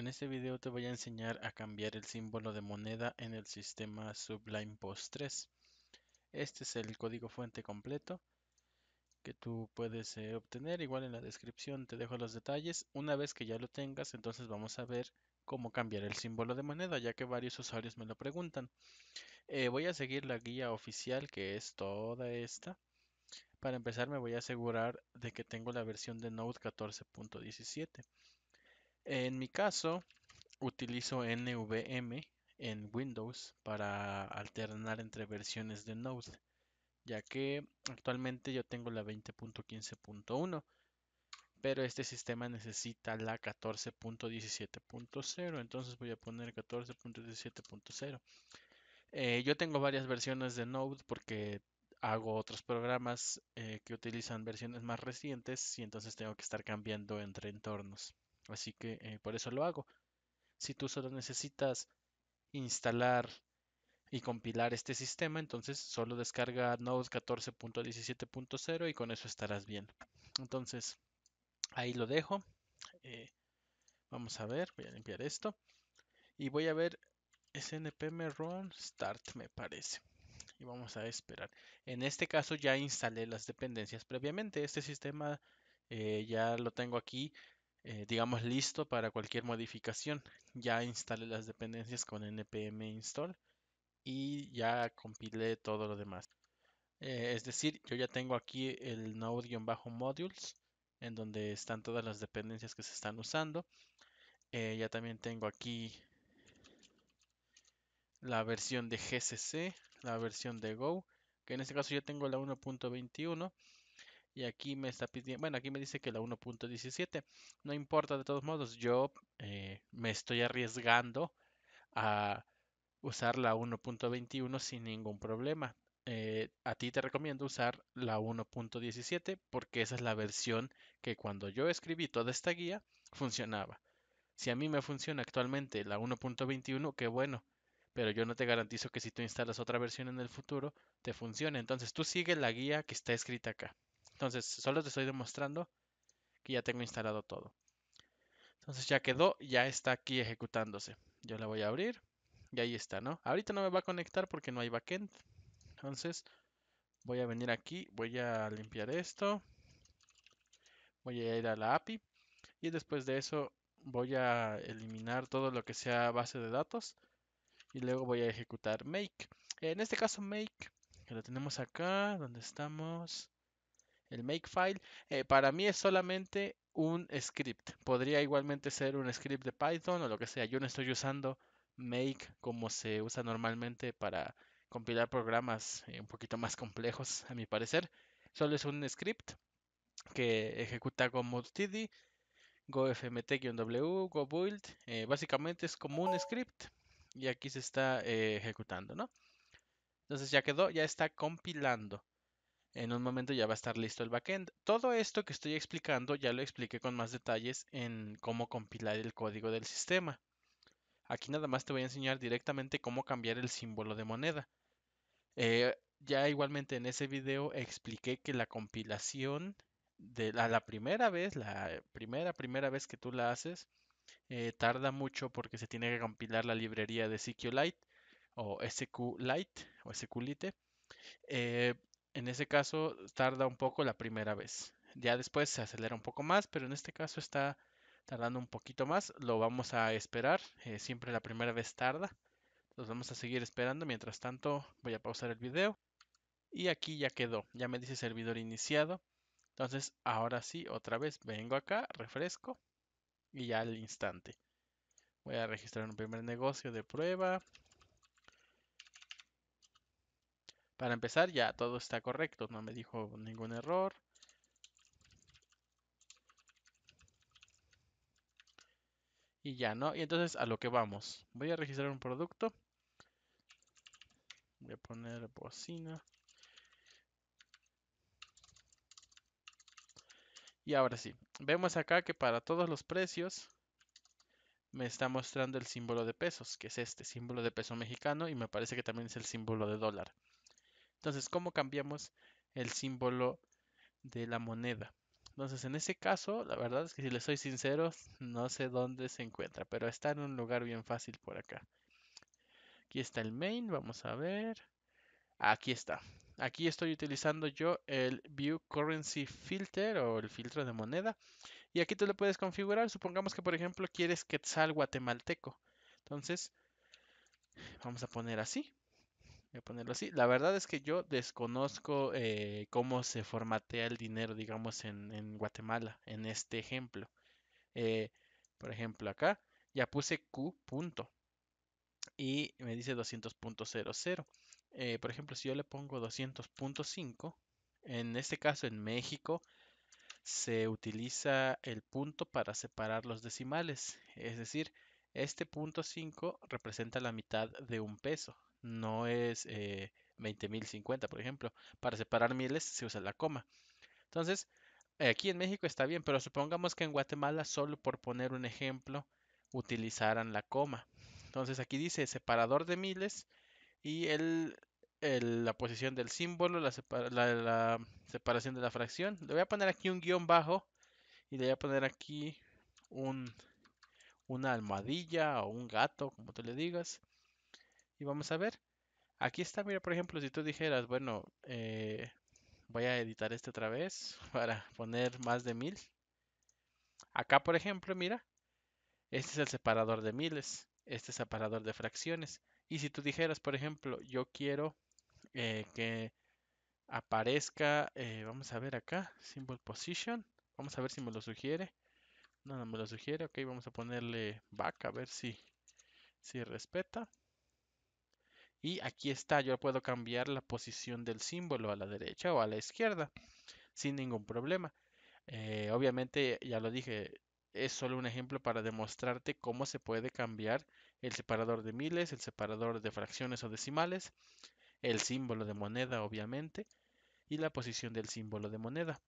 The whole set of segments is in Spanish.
En este video te voy a enseñar a cambiar el símbolo de moneda en el sistema Sublime Post 3. Este es el código fuente completo que tú puedes eh, obtener. Igual en la descripción te dejo los detalles. Una vez que ya lo tengas, entonces vamos a ver cómo cambiar el símbolo de moneda, ya que varios usuarios me lo preguntan. Eh, voy a seguir la guía oficial, que es toda esta. Para empezar me voy a asegurar de que tengo la versión de Node 14.17. En mi caso, utilizo NVM en Windows para alternar entre versiones de Node, ya que actualmente yo tengo la 20.15.1, pero este sistema necesita la 14.17.0, entonces voy a poner 14.17.0. Eh, yo tengo varias versiones de Node porque hago otros programas eh, que utilizan versiones más recientes y entonces tengo que estar cambiando entre entornos. Así que eh, por eso lo hago. Si tú solo necesitas instalar y compilar este sistema, entonces solo descarga Node 14.17.0 y con eso estarás bien. Entonces, ahí lo dejo. Eh, vamos a ver, voy a limpiar esto. Y voy a ver snpm run start, me parece. Y vamos a esperar. En este caso ya instalé las dependencias previamente. Este sistema eh, ya lo tengo aquí eh, digamos, listo para cualquier modificación. Ya instalé las dependencias con npm install y ya compilé todo lo demás. Eh, es decir, yo ya tengo aquí el node-modules en donde están todas las dependencias que se están usando. Eh, ya también tengo aquí la versión de GCC, la versión de Go, que en este caso ya tengo la 1.21 y aquí me está pidiendo, bueno, aquí me dice que la 1.17. No importa, de todos modos, yo eh, me estoy arriesgando a usar la 1.21 sin ningún problema. Eh, a ti te recomiendo usar la 1.17 porque esa es la versión que cuando yo escribí toda esta guía funcionaba. Si a mí me funciona actualmente la 1.21, qué bueno, pero yo no te garantizo que si tú instalas otra versión en el futuro te funcione. Entonces tú sigue la guía que está escrita acá. Entonces, solo te estoy demostrando que ya tengo instalado todo. Entonces ya quedó, ya está aquí ejecutándose. Yo la voy a abrir y ahí está, ¿no? Ahorita no me va a conectar porque no hay backend. Entonces voy a venir aquí, voy a limpiar esto. Voy a ir a la API y después de eso voy a eliminar todo lo que sea base de datos y luego voy a ejecutar make. En este caso make, que lo tenemos acá, donde estamos. El makefile eh, para mí es solamente un script. Podría igualmente ser un script de Python o lo que sea. Yo no estoy usando make como se usa normalmente para compilar programas eh, un poquito más complejos, a mi parecer. Solo es un script que ejecuta GoModTD, GoFMT-W, GoBuild. build. Eh, básicamente es como un script y aquí se está ejecutando, ¿no? Entonces ya quedó, ya está compilando en un momento ya va a estar listo el backend. Todo esto que estoy explicando ya lo expliqué con más detalles en cómo compilar el código del sistema. Aquí nada más te voy a enseñar directamente cómo cambiar el símbolo de moneda. Eh, ya igualmente en ese video expliqué que la compilación de la, primera vez, la primera, primera vez que tú la haces, eh, tarda mucho porque se tiene que compilar la librería de SQLite o SQLite o SQLite. Eh, en ese caso tarda un poco la primera vez. Ya después se acelera un poco más, pero en este caso está tardando un poquito más. Lo vamos a esperar. Eh, siempre la primera vez tarda. Los vamos a seguir esperando. Mientras tanto voy a pausar el video. Y aquí ya quedó. Ya me dice servidor iniciado. Entonces ahora sí, otra vez vengo acá, refresco. Y ya al instante. Voy a registrar un primer negocio de prueba. Para empezar, ya todo está correcto, no me dijo ningún error. Y ya, ¿no? Y entonces a lo que vamos. Voy a registrar un producto. Voy a poner bocina. Y ahora sí, vemos acá que para todos los precios me está mostrando el símbolo de pesos, que es este símbolo de peso mexicano y me parece que también es el símbolo de dólar. Entonces, ¿cómo cambiamos el símbolo de la moneda? Entonces, en ese caso, la verdad es que si les soy sincero, no sé dónde se encuentra, pero está en un lugar bien fácil por acá. Aquí está el main, vamos a ver. Aquí está. Aquí estoy utilizando yo el View Currency Filter o el filtro de moneda. Y aquí tú lo puedes configurar. Supongamos que, por ejemplo, quieres quetzal guatemalteco. Entonces, vamos a poner así. Voy a ponerlo así. La verdad es que yo desconozco eh, cómo se formatea el dinero, digamos, en, Guatemala, en este ejemplo. Eh, por ejemplo, acá ya puse Q punto y me dice 200.00. Eh, por ejemplo, si yo le pongo 200.5, en este caso en México se utiliza el punto para separar los decimales. Es decir, este punto 5 representa la mitad de un peso no es 20.050, eh, por ejemplo. Para separar miles se usa la coma. Entonces, aquí en México está bien, pero supongamos que en Guatemala, solo por poner un ejemplo, utilizaran la coma. Entonces aquí dice separador de miles y el, la posición del símbolo, la, separación de la fracción. Le voy a poner aquí un guión bajo y le voy a poner aquí un, una almohadilla o un gato, como tú le digas y vamos a ver. Aquí está, mira, por ejemplo, si tú dijeras, bueno, eh, voy a editar este otra vez para poner más de mil. Acá, por ejemplo, mira, este es el separador de miles, este es separador de fracciones. Y si tú dijeras, por ejemplo, yo quiero eh, que aparezca, eh, vamos a ver acá, symbol position, vamos a ver si me lo sugiere. No, no me lo sugiere, ok, vamos a ponerle back a ver si, si respeta. Y aquí está, yo puedo cambiar la posición del símbolo a la derecha o a la izquierda sin ningún problema. Eh, obviamente, ya lo dije, es solo un ejemplo para demostrarte cómo se puede cambiar el separador de miles, el separador de fracciones o decimales, el símbolo de moneda, obviamente, y la posición del símbolo de moneda.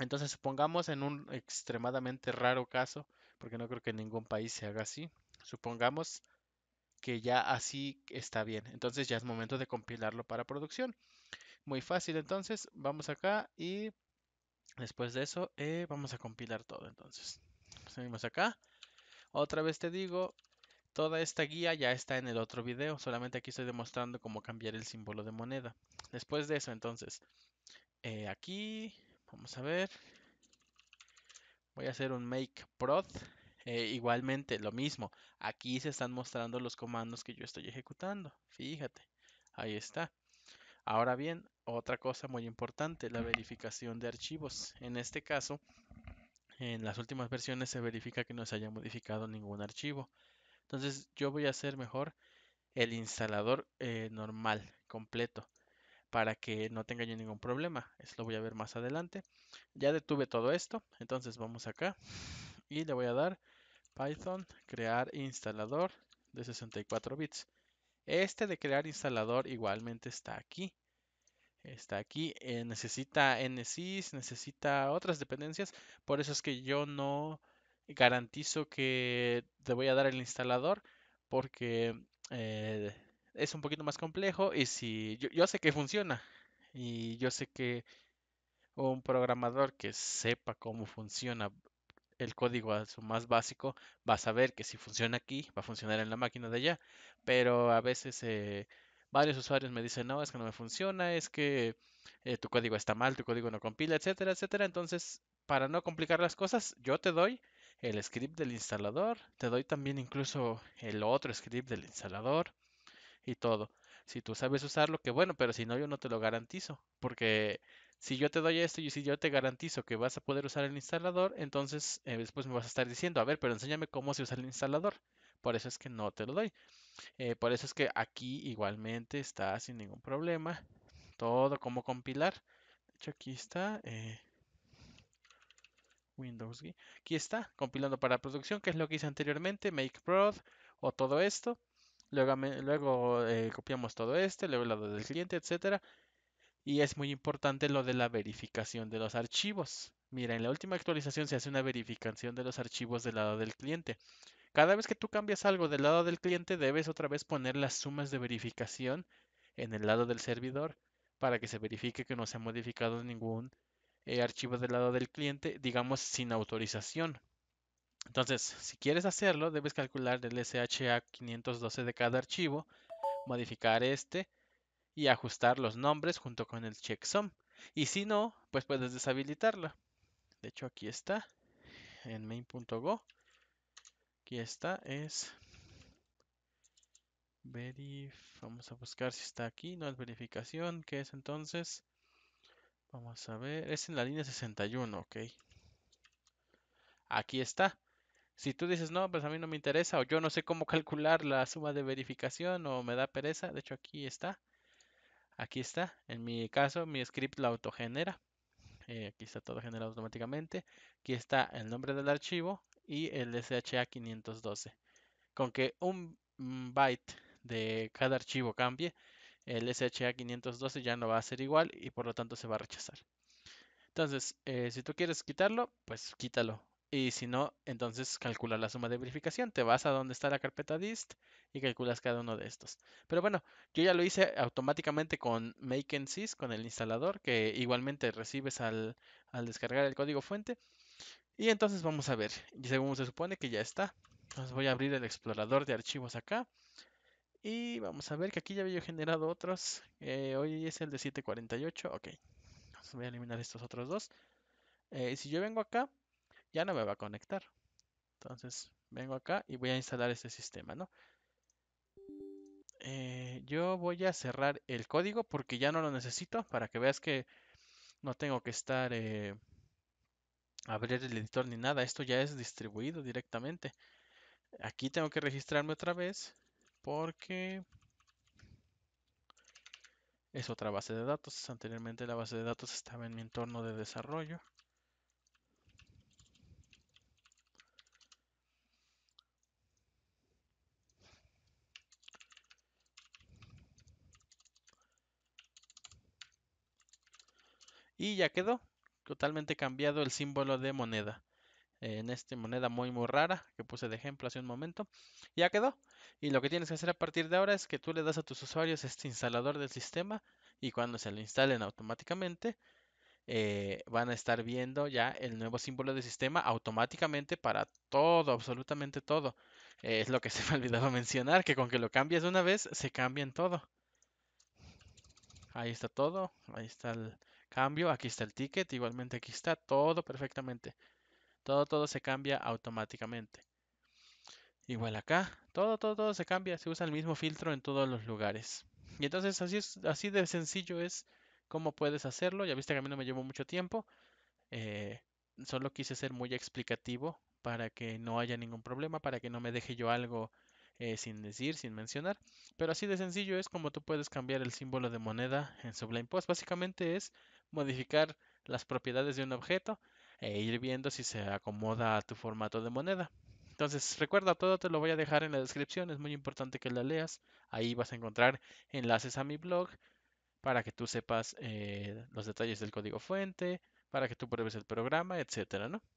Entonces, supongamos en un extremadamente raro caso, porque no creo que en ningún país se haga así, supongamos que ya así está bien. Entonces ya es momento de compilarlo para producción. Muy fácil, entonces vamos acá y después de eso eh, vamos a compilar todo. Entonces, seguimos acá. Otra vez te digo, toda esta guía ya está en el otro video, solamente aquí estoy demostrando cómo cambiar el símbolo de moneda. Después de eso, entonces, eh, aquí, vamos a ver, voy a hacer un make prod eh, igualmente, lo mismo. Aquí se están mostrando los comandos que yo estoy ejecutando. Fíjate, ahí está. Ahora bien, otra cosa muy importante, la verificación de archivos. En este caso, en las últimas versiones se verifica que no se haya modificado ningún archivo. Entonces yo voy a hacer mejor el instalador eh, normal, completo, para que no tenga yo ningún problema. Eso lo voy a ver más adelante. Ya detuve todo esto, entonces vamos acá y le voy a dar Python crear instalador de 64 bits. Este de crear instalador igualmente está aquí. Está aquí, eh, necesita NSIS, necesita otras dependencias. Por eso es que yo no garantizo que te voy a dar el instalador porque eh, es un poquito más complejo y si yo sé que funciona y yo sé que un programador que sepa cómo funciona el código a su más básico, vas a ver que si funciona aquí, va a funcionar en la máquina de allá. Pero a veces eh, varios usuarios me dicen, no, es que no me funciona, es que eh, tu código está mal, tu código no compila, etcétera, etcétera. Entonces, para no complicar las cosas, yo te doy el script del instalador, te doy también incluso el otro script del instalador y todo. Si tú sabes usarlo, que bueno, pero si no, yo no te lo garantizo, porque si yo te doy esto y si yo te garantizo que vas a poder usar el instalador, entonces eh, después me vas a estar diciendo, a ver, pero enséñame cómo se usa el instalador. Por eso es que no te lo doy. Eh, por eso es que aquí igualmente está sin ningún problema. Todo cómo compilar. De hecho, aquí está. Eh, Windows. Aquí está, compilando para producción, que es lo que hice anteriormente. Make prod o todo esto. Luego, copiamos todo este, luego el lado del cliente, etcétera. Y es muy importante lo de la verificación de los archivos. Mira, en la última actualización se hace una verificación de los archivos del lado del cliente. Cada vez que tú cambias algo del lado del cliente, debes otra vez poner las sumas de verificación en el lado del servidor para que se verifique que no se ha modificado ningún eh, archivo del lado del cliente, digamos sin autorización. Entonces, si quieres hacerlo, debes calcular el SHA 512 de cada archivo, modificar este y ajustar los nombres junto con el checksum. Y si no, pues puedes deshabilitarla. De hecho, aquí está en main.go. Aquí está, es verif. Vamos a buscar si está aquí. No es verificación. ¿Qué es entonces? Vamos a ver. Es en la línea 61, ok. Aquí está. Si tú dices, no, pues a mí no me interesa, o yo no sé cómo calcular la suma de verificación, o me da pereza, de hecho aquí está. Aquí está, en mi caso, mi script la autogenera. Eh, aquí está todo generado automáticamente. Aquí está el nombre del archivo y el SHA-512. Con que un byte de cada archivo cambie, el SHA-512 ya no va a ser igual y por lo tanto se va a rechazar. Entonces, eh, si tú quieres quitarlo, pues quítalo. Y si no, entonces calcula la suma de verificación. Te vas a donde está la carpeta dist y calculas cada uno de estos. Pero bueno, yo ya lo hice automáticamente con make and sys, con el instalador, que igualmente recibes al, al descargar el código fuente. Y entonces vamos a ver. Y según se supone que ya está. Entonces pues voy a abrir el explorador de archivos acá. Y vamos a ver que aquí ya había generado otros. Eh, hoy es el de 748. Ok. voy a eliminar estos otros dos. Eh, y si yo vengo acá ya no me va a conectar. Entonces vengo acá y voy a instalar este sistema, ¿no? Eh, yo voy a cerrar el código porque ya no lo necesito para que veas que no tengo que estar eh, abrir el editor ni nada. Esto ya es distribuido directamente. Aquí tengo que registrarme otra vez porque es otra base de datos. Anteriormente la base de datos estaba en mi entorno de desarrollo. Y ya quedó totalmente cambiado el símbolo de moneda. En esta moneda muy muy rara que puse de ejemplo hace un momento. Ya quedó. Y lo que tienes que hacer a partir de ahora es que tú le das a tus usuarios este instalador del sistema y cuando se lo instalen automáticamente eh, van a estar viendo ya el nuevo símbolo de sistema automáticamente para todo, absolutamente todo. es lo que se me ha olvidado mencionar, que con que lo cambies una vez se cambia en todo. Ahí está todo, ahí está el, Cambio, aquí está el ticket, igualmente aquí está, todo perfectamente. Todo, todo se cambia automáticamente. Igual acá, todo, todo, todo se cambia, se usa el mismo filtro en todos los lugares. Y entonces así, es, así de sencillo es cómo puedes hacerlo. Ya viste que a mí no me llevó mucho tiempo. Eh, solo quise ser muy explicativo para que no haya ningún problema, para que no me deje yo algo eh, sin decir, sin mencionar. Pero así de sencillo es como tú puedes cambiar el símbolo de moneda en Sublime Post. Básicamente es modificar las propiedades de un objeto e ir viendo si se acomoda a tu formato de moneda. Entonces, recuerda, todo te lo voy a dejar en la descripción, es muy importante que la leas. Ahí vas a encontrar enlaces a mi blog para que tú sepas eh, los detalles del código fuente, para que tú pruebes el programa, etcétera, ¿no?